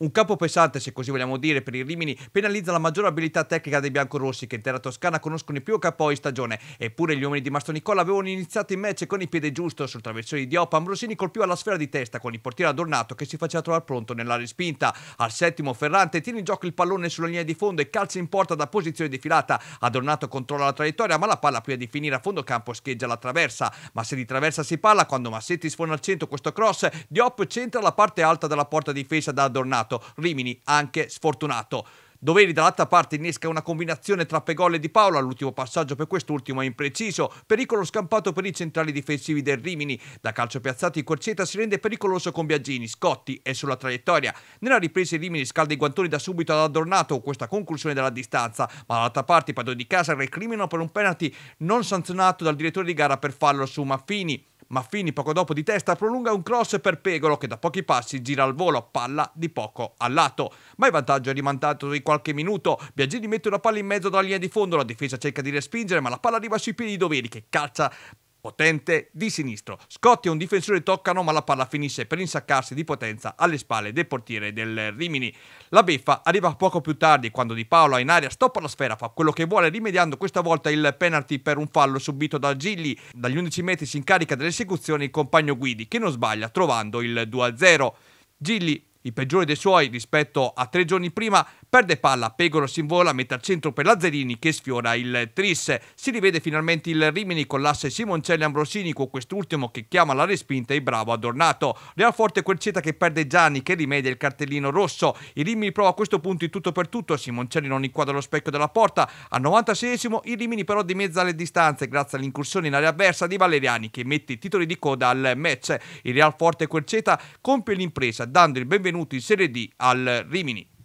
Un capo pesante, se così vogliamo dire, per i Rimini penalizza la maggiore abilità tecnica dei biancorossi che in terra toscana conoscono i più a capo di stagione. Eppure gli uomini di Mastonicola avevano iniziato in match con il piede giusto. Sul traversone di Diop Ambrosini colpiva la sfera di testa con il portiere adornato che si faceva trovare pronto nella respinta. Al settimo Ferrante tiene in gioco il pallone sulla linea di fondo e calcia in porta da posizione di filata. Adornato controlla la traiettoria ma la palla prima di finire a fondo campo scheggia la traversa. Ma se di traversa si parla, quando Massetti sfona al centro questo cross, Diop centra la parte alta della porta difesa da Adornato sfortunato, Rimini anche sfortunato. Doveri dall'altra parte innesca una combinazione tra Pegol e Di Paola, l'ultimo passaggio per quest'ultimo è impreciso, pericolo scampato per i centrali difensivi del Rimini, da calcio piazzato piazzati Corseta si rende pericoloso con Biagini, Scotti è sulla traiettoria, nella ripresa il Rimini scalda i guantoni da subito ad Adornato questa conclusione della distanza, ma dall'altra parte i padroni di casa recriminano per un penalty non sanzionato dal direttore di gara per fallo su Maffini. Maffini poco dopo di testa prolunga un cross per Pegolo che da pochi passi gira al volo, palla di poco a lato. Ma il vantaggio è rimandato di qualche minuto. Biagini mette una palla in mezzo dalla linea di fondo, la difesa cerca di respingere ma la palla arriva sui piedi di Doveri che calcia potente di sinistro. Scotti e un difensore toccano, ma la palla finisce per insaccarsi di potenza alle spalle del portiere del Rimini. La beffa arriva poco più tardi, quando Di Paola in aria stoppa la sfera, fa quello che vuole, rimediando questa volta il penalty per un fallo subito da Gilli. Dagli 11 metri si incarica dell'esecuzione il compagno Guidi, che non sbaglia, trovando il 2-0. Gilli i peggiori dei suoi rispetto a tre giorni prima, Perde palla, Pegolo si invola, mette al centro per Lazzarini che sfiora il tris. Si rivede finalmente il Rimini con l'asse Simoncelli Ambrosini con quest'ultimo che chiama la respinta e bravo Adornato. Real Forte Querceta che perde Gianni che rimedia il cartellino rosso. Il Rimini prova a questo punto in tutto per tutto, Simoncelli non inquadra lo specchio della porta. Al 96 il Rimini però dimezza le distanze grazie all'incursione in area avversa di Valeriani che mette i titoli di coda al match. Il Real Forte Querceta compie l'impresa dando il benvenuto in Serie D al Rimini.